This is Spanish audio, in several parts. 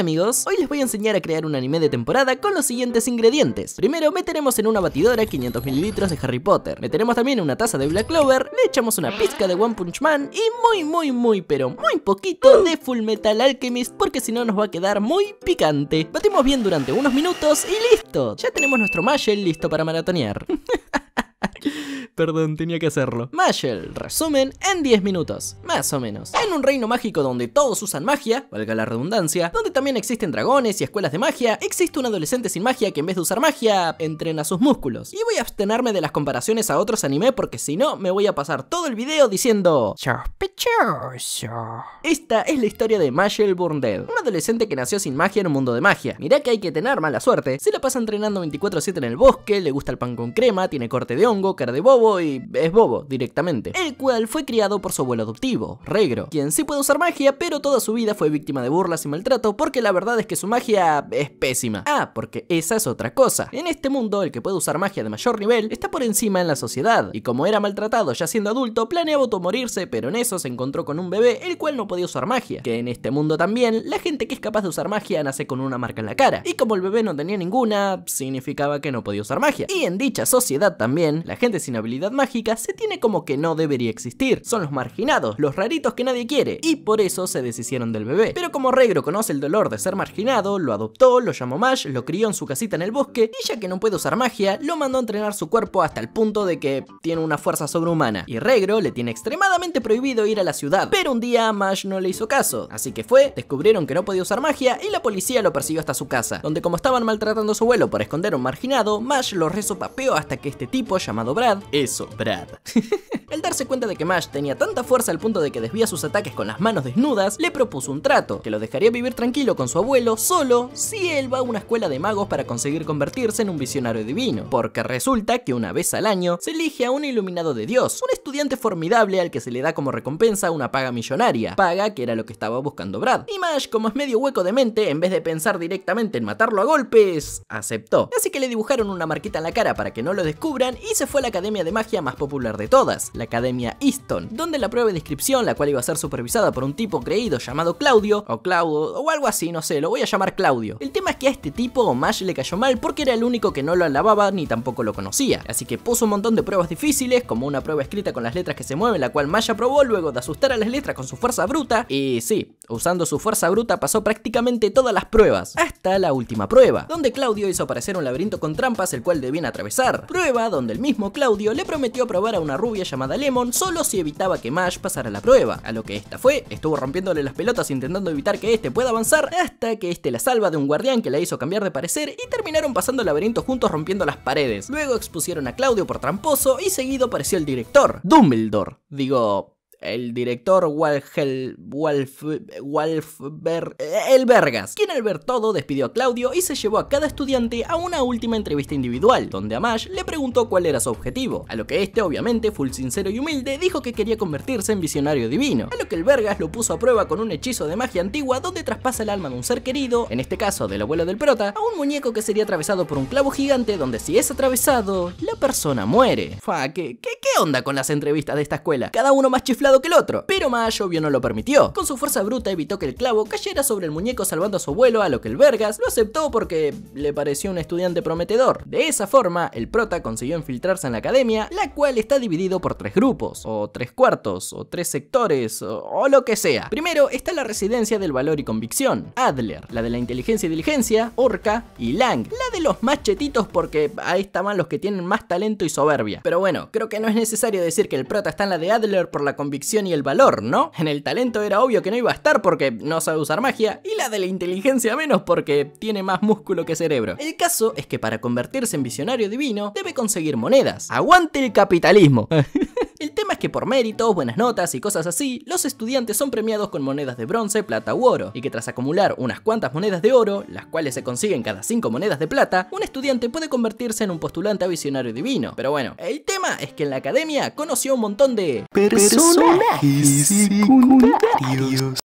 amigos, hoy les voy a enseñar a crear un anime de temporada con los siguientes ingredientes. Primero meteremos en una batidora 500 mililitros de Harry Potter, meteremos también una taza de Black Clover, le echamos una pizca de One Punch Man y muy muy muy pero muy poquito uh. de Full Metal Alchemist porque si no nos va a quedar muy picante. Batimos bien durante unos minutos y listo, ya tenemos nuestro Magel listo para maratonear. Perdón, tenía que hacerlo. Mashel, resumen en 10 minutos, más o menos. En un reino mágico donde todos usan magia, valga la redundancia, donde también existen dragones y escuelas de magia, existe un adolescente sin magia que en vez de usar magia, entrena sus músculos. Y voy a abstenerme de las comparaciones a otros anime porque si no, me voy a pasar todo el video diciendo... Sospechoso. Esta es la historia de Mashel Burndead, un adolescente que nació sin magia en un mundo de magia. Mirá que hay que tener mala suerte. Se la pasa entrenando 24-7 en el bosque, le gusta el pan con crema, tiene corte de hongo, cara de bobo, y es bobo directamente, el cual fue criado por su abuelo adoptivo, Regro, quien sí puede usar magia, pero toda su vida fue víctima de burlas y maltrato porque la verdad es que su magia es pésima. Ah, porque esa es otra cosa. En este mundo, el que puede usar magia de mayor nivel está por encima en la sociedad, y como era maltratado ya siendo adulto, planeaba automorirse, pero en eso se encontró con un bebé el cual no podía usar magia, que en este mundo también, la gente que es capaz de usar magia nace con una marca en la cara, y como el bebé no tenía ninguna, significaba que no podía usar magia. Y en dicha sociedad también, la gente sin habilidad mágica se tiene como que no debería existir. Son los marginados, los raritos que nadie quiere, y por eso se deshicieron del bebé. Pero como Regro conoce el dolor de ser marginado, lo adoptó, lo llamó Mash, lo crió en su casita en el bosque, y ya que no puede usar magia, lo mandó a entrenar su cuerpo hasta el punto de que tiene una fuerza sobrehumana. Y Regro le tiene extremadamente prohibido ir a la ciudad, pero un día Mash no le hizo caso, así que fue, descubrieron que no podía usar magia y la policía lo persiguió hasta su casa, donde como estaban maltratando a su abuelo por esconder un marginado, Mash lo resopapeó hasta que este tipo llamado Brad, Isso, braba. Al darse cuenta de que Mash tenía tanta fuerza al punto de que desvía sus ataques con las manos desnudas, le propuso un trato, que lo dejaría vivir tranquilo con su abuelo solo si él va a una escuela de magos para conseguir convertirse en un visionario divino, porque resulta que una vez al año se elige a un iluminado de Dios, un estudiante formidable al que se le da como recompensa una paga millonaria, paga que era lo que estaba buscando Brad. Y Mash, como es medio hueco de mente, en vez de pensar directamente en matarlo a golpes, aceptó. Así que le dibujaron una marquita en la cara para que no lo descubran y se fue a la academia de magia más popular de todas, la Academia Easton, donde la prueba de inscripción, la cual iba a ser supervisada por un tipo creído llamado Claudio, o Claudio, o algo así, no sé, lo voy a llamar Claudio. El tema es que a este tipo Mash le cayó mal porque era el único que no lo alababa ni tampoco lo conocía, así que puso un montón de pruebas difíciles, como una prueba escrita con las letras que se mueven, la cual Mash aprobó luego de asustar a las letras con su fuerza bruta, y sí, usando su fuerza bruta pasó prácticamente todas las pruebas, hasta la última prueba, donde Claudio hizo aparecer un laberinto con trampas el cual debían atravesar, prueba donde el mismo Claudio le prometió probar a una rubia llamada a Lemon solo si evitaba que Mash pasara la prueba, a lo que esta fue, estuvo rompiéndole las pelotas intentando evitar que este pueda avanzar hasta que este la salva de un guardián que la hizo cambiar de parecer y terminaron pasando el laberinto juntos rompiendo las paredes. Luego expusieron a Claudio por tramposo y seguido apareció el director, Dumbledore. Digo, el director Walhel, Walf, Walfber el Vergas, quien al ver todo despidió a Claudio y se llevó a cada estudiante a una última entrevista individual, donde Amash le preguntó cuál era su objetivo, a lo que este obviamente, full sincero y humilde, dijo que quería convertirse en visionario divino, a lo que el Vergas lo puso a prueba con un hechizo de magia antigua donde traspasa el alma de un ser querido, en este caso del abuelo del prota, a un muñeco que sería atravesado por un clavo gigante donde si es atravesado, la persona muere. Fa, ¿qué, qué onda con las entrevistas de esta escuela? Cada uno más chiflado que el otro, pero obvio no lo permitió. Con su fuerza bruta evitó que el clavo cayera sobre el muñeco salvando a su abuelo, a lo que el Vergas lo aceptó porque le pareció un estudiante prometedor. De esa forma, el prota consiguió infiltrarse en la academia, la cual está dividido por tres grupos, o tres cuartos, o tres sectores, o, lo que sea. Primero está la residencia del valor y convicción, Adler, la de la inteligencia y diligencia, Orca y Lang, la de los machetitos porque ahí estaban los que tienen más talento y soberbia. Pero bueno, creo que no es necesario decir que el prota está en la de Adler por la convicción y el valor, ¿no? En el talento era obvio que no iba a estar porque no sabe usar magia, y la de la inteligencia menos porque tiene más músculo que cerebro. El caso es que para convertirse en visionario divino, debe conseguir monedas. ¡Aguante el capitalismo! El tema es que por méritos, buenas notas y cosas así, los estudiantes son premiados con monedas de bronce, plata u oro, y que tras acumular unas cuantas monedas de oro, las cuales se consiguen cada cinco monedas de plata, un estudiante puede convertirse en un postulante a visionario divino. Pero bueno, el tema es que en la academia conoció un montón de personajes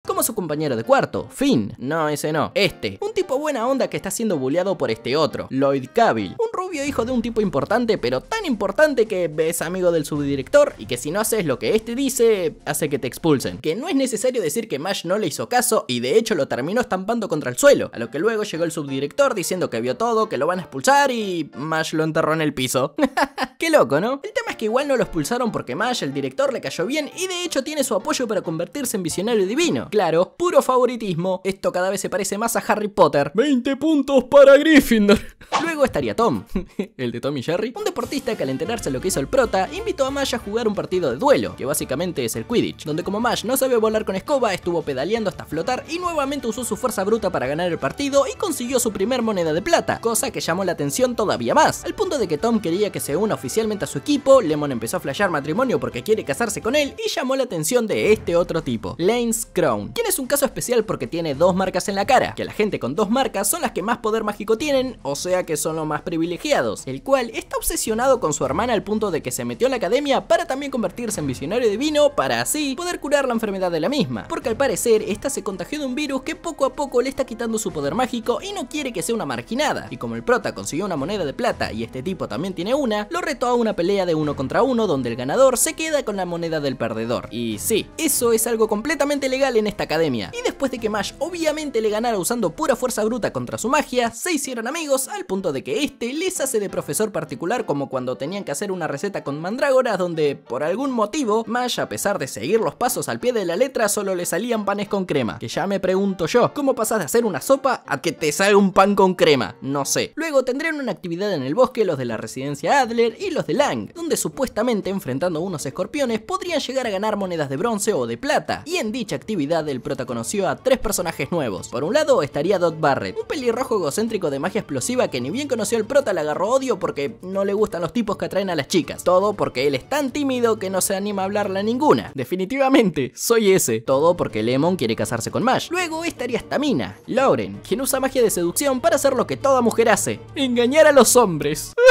Como su compañero de cuarto, Finn. No, ese no. Este. Un tipo buena onda que está siendo buleado por este otro, Lloyd Cavill hijo de un tipo importante, pero tan importante que es amigo del subdirector y que si no haces lo que este dice, hace que te expulsen. Que no es necesario decir que Mash no le hizo caso y de hecho lo terminó estampando contra el suelo, a lo que luego llegó el subdirector diciendo que vio todo, que lo van a expulsar y Mash lo enterró en el piso. Qué loco, ¿no? que igual no lo expulsaron porque Mash, el director, le cayó bien y de hecho tiene su apoyo para convertirse en visionario divino. Claro, puro favoritismo, esto cada vez se parece más a Harry Potter. 20 puntos para Gryffindor. Luego estaría Tom, el de Tom y Jerry, un deportista que al enterarse de lo que hizo el prota, invitó a Mash a jugar un partido de duelo, que básicamente es el Quidditch, donde como Mash no sabe volar con escoba, estuvo pedaleando hasta flotar y nuevamente usó su fuerza bruta para ganar el partido y consiguió su primer moneda de plata, cosa que llamó la atención todavía más, al punto de que Tom quería que se una oficialmente a su equipo, Lemon empezó a flashear matrimonio porque quiere casarse con él y llamó la atención de este otro tipo, Lane's Crown, quien es un caso especial porque tiene dos marcas en la cara, que la gente con dos marcas son las que más poder mágico tienen, o sea que son los más privilegiados, el cual está obsesionado con su hermana al punto de que se metió en la academia para también convertirse en visionario divino para así poder curar la enfermedad de la misma, porque al parecer esta se contagió de un virus que poco a poco le está quitando su poder mágico y no quiere que sea una marginada, y como el prota consiguió una moneda de plata y este tipo también tiene una, lo retó a una pelea de uno contra uno donde el ganador se queda con la moneda del perdedor. Y sí, eso es algo completamente legal en esta academia. Y después de que Mash obviamente le ganara usando pura fuerza bruta contra su magia, se hicieron amigos al punto de que este les hace de profesor particular como cuando tenían que hacer una receta con mandrágoras donde, por algún motivo, Mash a pesar de seguir los pasos al pie de la letra solo le salían panes con crema. Que ya me pregunto yo, ¿cómo pasas de hacer una sopa a que te salga un pan con crema? No sé. Luego tendrían una actividad en el bosque los de la residencia Adler y los de Lang, donde supuestamente enfrentando unos escorpiones podrían llegar a ganar monedas de bronce o de plata. Y en dicha actividad el prota conoció a tres personajes nuevos. Por un lado estaría Dot Barrett, un pelirrojo egocéntrico de magia explosiva que ni bien conoció el prota le agarró odio porque no le gustan los tipos que atraen a las chicas. Todo porque él es tan tímido que no se anima a hablarle ninguna. Definitivamente, soy ese. Todo porque Lemon quiere casarse con Mash. Luego estaría stamina Lauren, quien usa magia de seducción para hacer lo que toda mujer hace, engañar a los hombres.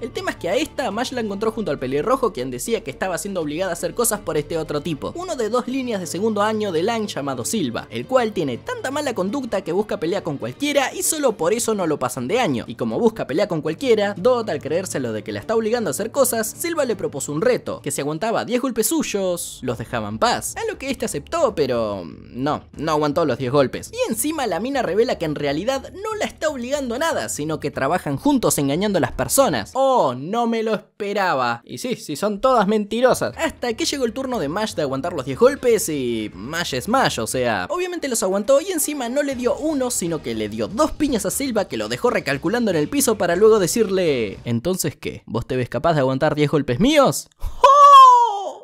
El tema es que a esta, Mash la encontró junto al pelirrojo quien decía que estaba siendo obligada a hacer cosas por este otro tipo, uno de dos líneas de segundo año de Lang llamado Silva, el cual tiene tanta mala conducta que busca pelear con cualquiera y solo por eso no lo pasan de año. Y como busca pelea con cualquiera, Dot al creérselo de que la está obligando a hacer cosas, Silva le propuso un reto, que si aguantaba 10 golpes suyos, los dejaba en paz. A lo que este aceptó, pero mm, no, no aguantó los 10 golpes. Y encima la mina revela que en realidad no la está obligando a nada, sino que trabajan juntos engañando a las personas. ¡No! me lo esperaba. Y sí, sí, son todas mentirosas. Hasta que llegó el turno de Mash de aguantar los 10 golpes y... Mash es Mash, o sea... Obviamente los aguantó y encima no le dio uno, sino que le dio dos piñas a Silva que lo dejó recalculando en el piso para luego decirle... ¿Entonces qué? ¿Vos te ves capaz de aguantar 10 golpes míos?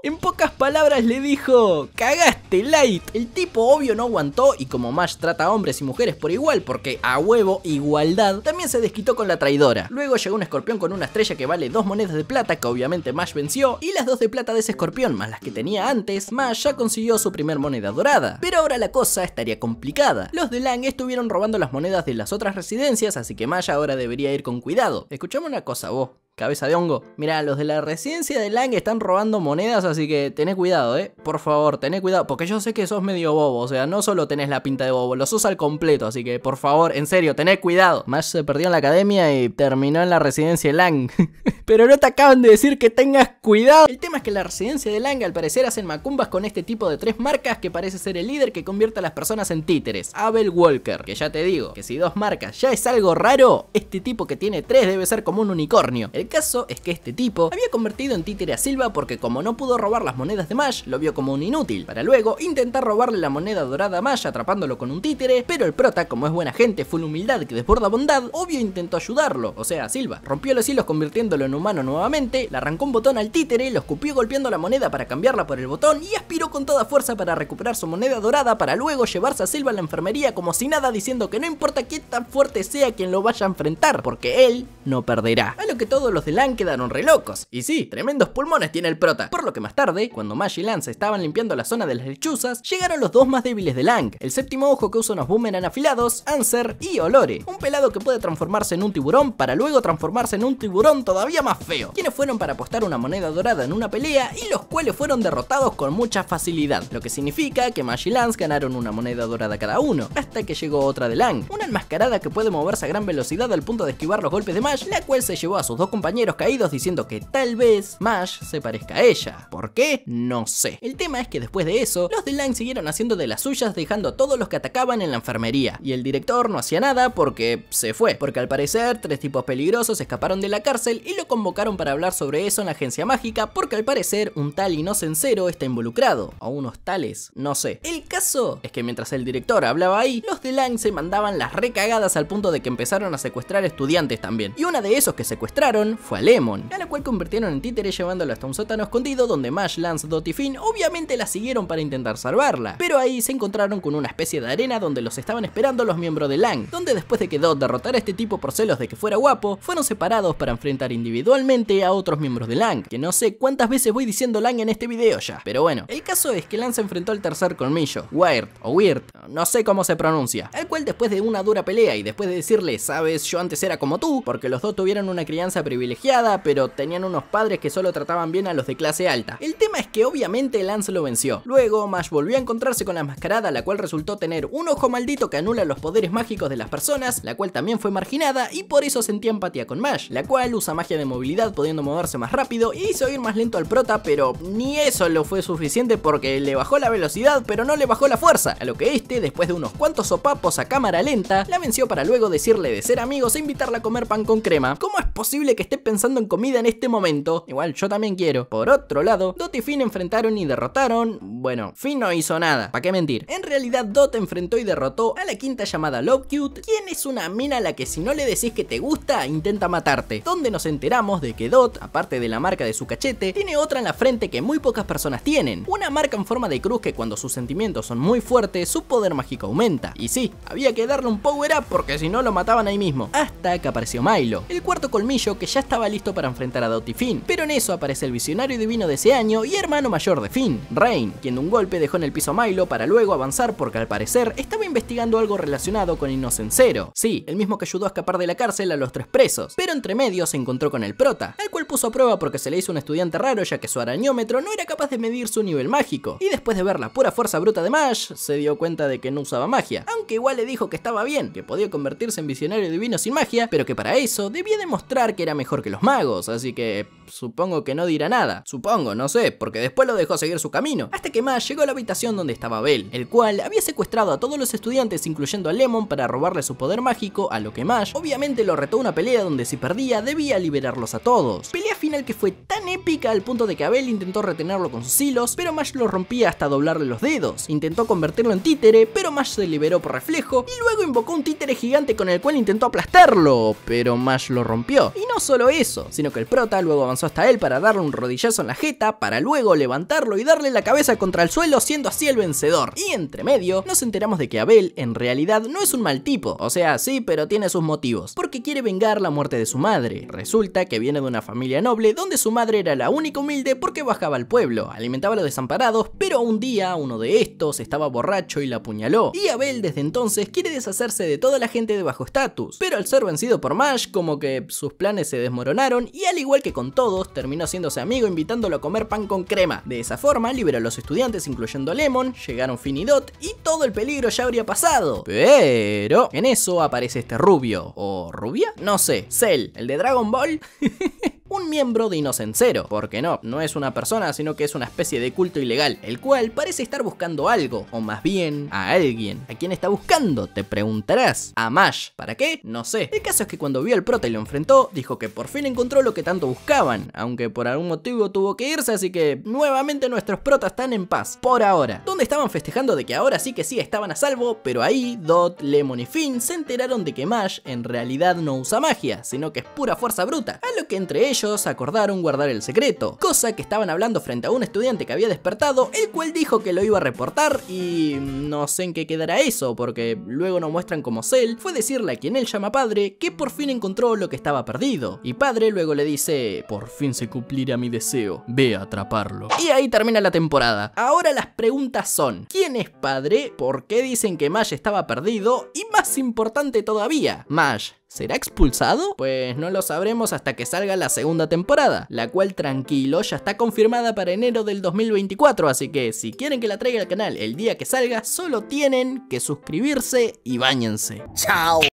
En pocas palabras le dijo, cagaste Light. El tipo obvio no aguantó y como Mash trata a hombres y mujeres por igual porque a huevo igualdad, también se desquitó con la traidora. Luego llegó un escorpión con una estrella que vale dos monedas de plata que obviamente Mash venció y las dos de plata de ese escorpión más las que tenía antes, Mash ya consiguió su primer moneda dorada. Pero ahora la cosa estaría complicada. Los de Lang estuvieron robando las monedas de las otras residencias así que Mash ahora debería ir con cuidado. Escuchame una cosa vos, Cabeza de hongo. Mira, los de la residencia de Lang están robando monedas, así que tené cuidado, ¿eh? Por favor, tené cuidado, porque yo sé que sos medio bobo, o sea, no solo tenés la pinta de bobo, lo sos al completo, así que por favor, en serio, tené cuidado. Mash se perdió en la academia y terminó en la residencia de Lang. Pero no te acaban de decir que tengas cuidado. El tema es que la residencia de Lang al parecer hacen macumbas con este tipo de tres marcas que parece ser el líder que convierte a las personas en títeres, Abel Walker. Que ya te digo, que si dos marcas ya es algo raro, este tipo que tiene tres debe ser como un unicornio caso es que este tipo había convertido en títere a Silva porque como no pudo robar las monedas de Mash, lo vio como un inútil, para luego intentar robarle la moneda dorada a Mash atrapándolo con un títere, pero el prota, como es buena gente, full humildad que desborda bondad, obvio intentó ayudarlo, o sea, Silva. Rompió los hilos convirtiéndolo en humano nuevamente, le arrancó un botón al títere, lo escupió golpeando la moneda para cambiarla por el botón y aspiró con toda fuerza para recuperar su moneda dorada para luego llevarse a Silva a la enfermería como si nada diciendo que no importa qué tan fuerte sea quien lo vaya a enfrentar, porque él no perderá. A lo que todo los de Lang quedaron relocos. Y sí, tremendos pulmones tiene el prota. Por lo que más tarde, cuando Mash y Lance estaban limpiando la zona de las lechuzas, llegaron los dos más débiles de Lang. El séptimo ojo que usa unos boomerang afilados, Anser y Olore. Un pelado que puede transformarse en un tiburón para luego transformarse en un tiburón todavía más feo. Quienes fueron para apostar una moneda dorada en una pelea y los cuales fueron derrotados con mucha facilidad. Lo que significa que Mash y Lance ganaron una moneda dorada cada uno. Hasta que llegó otra de Lang. Una enmascarada que puede moverse a gran velocidad al punto de esquivar los golpes de Mash, la cual se llevó a sus dos compañeros compañeros caídos diciendo que tal vez Mash se parezca a ella. ¿Por qué? No sé. El tema es que después de eso, los de Line siguieron haciendo de las suyas dejando a todos los que atacaban en la enfermería. Y el director no hacía nada porque se fue. Porque al parecer, tres tipos peligrosos escaparon de la cárcel y lo convocaron para hablar sobre eso en la agencia mágica porque al parecer un tal inocencero está involucrado. O unos tales, no sé. El caso es que mientras el director hablaba ahí, los de Lang se mandaban las recagadas al punto de que empezaron a secuestrar estudiantes también. Y una de esos que secuestraron fue a Lemon, a la cual convirtieron en títere llevándola hasta un sótano escondido donde Mash, Lance, Dot y Finn obviamente la siguieron para intentar salvarla, pero ahí se encontraron con una especie de arena donde los estaban esperando los miembros de Lang, donde después de que Dot derrotara a este tipo por celos de que fuera guapo, fueron separados para enfrentar individualmente a otros miembros de Lang, que no sé cuántas veces voy diciendo Lang en este video ya, pero bueno, el caso es que Lance enfrentó al tercer colmillo, Wired o Weird, no sé cómo se pronuncia, al cual después de una dura pelea y después de decirle, sabes, yo antes era como tú, porque los dos tuvieron una crianza privilegiada privilegiada, pero tenían unos padres que solo trataban bien a los de clase alta. El tema es que obviamente Lance lo venció. Luego, Mash volvió a encontrarse con la mascarada, la cual resultó tener un ojo maldito que anula los poderes mágicos de las personas, la cual también fue marginada y por eso sentía empatía con Mash, la cual usa magia de movilidad pudiendo moverse más rápido y hizo ir más lento al prota, pero ni eso lo fue suficiente porque le bajó la velocidad, pero no le bajó la fuerza, a lo que este, después de unos cuantos sopapos a cámara lenta, la venció para luego decirle de ser amigos e invitarla a comer pan con crema. ¿Cómo es posible que esté pensando en comida en este momento. Igual yo también quiero. Por otro lado, Dot y Finn enfrentaron y derrotaron. Bueno, Finn no hizo nada, ¿para qué mentir? En realidad, Dot enfrentó y derrotó a la quinta llamada Love Cute, quien es una mina a la que si no le decís que te gusta, intenta matarte. Donde nos enteramos de que Dot, aparte de la marca de su cachete, tiene otra en la frente que muy pocas personas tienen. Una marca en forma de cruz que cuando sus sentimientos son muy fuertes, su poder mágico aumenta. Y sí, había que darle un power up porque si no lo mataban ahí mismo. Hasta que apareció Milo, el cuarto colmillo que ya ya estaba listo para enfrentar a Dotty Finn, pero en eso aparece el visionario divino de ese año y hermano mayor de Finn, Rain, quien de un golpe dejó en el piso a Milo para luego avanzar porque al parecer estaba investigando algo relacionado con Inocencero. Sí, el mismo que ayudó a escapar de la cárcel a los tres presos, pero entre medio se encontró con el prota, al cual puso a prueba porque se le hizo un estudiante raro ya que su arañómetro no era capaz de medir su nivel mágico, y después de ver la pura fuerza bruta de Mash, se dio cuenta de que no usaba magia, aunque igual le dijo que estaba bien, que podía convertirse en visionario divino sin magia, pero que para eso debía demostrar que era mejor que los magos, así que supongo que no dirá nada. Supongo, no sé, porque después lo dejó seguir su camino. Hasta que más llegó a la habitación donde estaba Bell, el cual había secuestrado a todos los estudiantes, incluyendo a Lemon, para robarle su poder mágico, a lo que Mash obviamente lo retó una pelea donde si perdía debía liberarlos a todos. Pelea final que fue tan épica al punto de que Abel intentó retenerlo con sus hilos, pero Mash lo rompía hasta doblarle los dedos. Intentó convertirlo en títere, pero Mash se liberó por reflejo y luego invocó un títere gigante con el cual intentó aplastarlo, pero Mash lo rompió. Y no solo eso, sino que el prota luego avanzó hasta él para darle un rodillazo en la jeta, para luego levantarlo y darle la cabeza contra el suelo, siendo así el vencedor. Y entre medio, nos enteramos de que Abel, en realidad, no es un mal tipo, o sea, sí, pero tiene sus motivos, porque quiere vengar la muerte de su madre. Resulta que viene de una familia noble donde su madre era la única humilde porque bajaba al pueblo, alimentaba a los desamparados, pero un día uno de estos estaba borracho y la apuñaló. Y Abel desde entonces quiere deshacerse de toda la gente de bajo estatus, pero al ser vencido por Mash, como que sus planes se desmoronaron y al igual que con todos, terminó haciéndose amigo invitándolo a comer pan con crema. De esa forma, liberó a los estudiantes incluyendo a Lemon, llegaron Finidot y Dot y todo el peligro ya habría pasado. Pero en eso aparece este rubio, o rubia, no sé, Cell, el de Dragon Ball. un miembro de Inocencero, porque no, no es una persona, sino que es una especie de culto ilegal, el cual parece estar buscando algo, o más bien a alguien. ¿A quién está buscando? Te preguntarás. A Mash. ¿Para qué? No sé. El caso es que cuando vio al prota y lo enfrentó, dijo que por fin encontró lo que tanto buscaban, aunque por algún motivo tuvo que irse, así que nuevamente nuestros protas están en paz, por ahora. Donde estaban festejando de que ahora sí que sí estaban a salvo, pero ahí Dot, Lemon y Finn se enteraron de que Mash en realidad no usa magia, sino que es pura fuerza bruta, a lo que entre ellos acordaron guardar el secreto, cosa que estaban hablando frente a un estudiante que había despertado, el cual dijo que lo iba a reportar y no sé en qué quedará eso, porque luego no muestran como él, fue decirle a quien él llama padre que por fin encontró lo que estaba perdido, y padre luego le dice, por fin se cumplirá mi deseo, ve a atraparlo. Y ahí termina la temporada. Ahora las preguntas son, ¿quién es padre? ¿Por qué dicen que Mash estaba perdido? Y más importante todavía, Mash, ¿Será expulsado? Pues no lo sabremos hasta que salga la segunda temporada, la cual tranquilo ya está confirmada para enero del 2024, así que si quieren que la traiga al canal el día que salga, solo tienen que suscribirse y bañense. ¡Chao!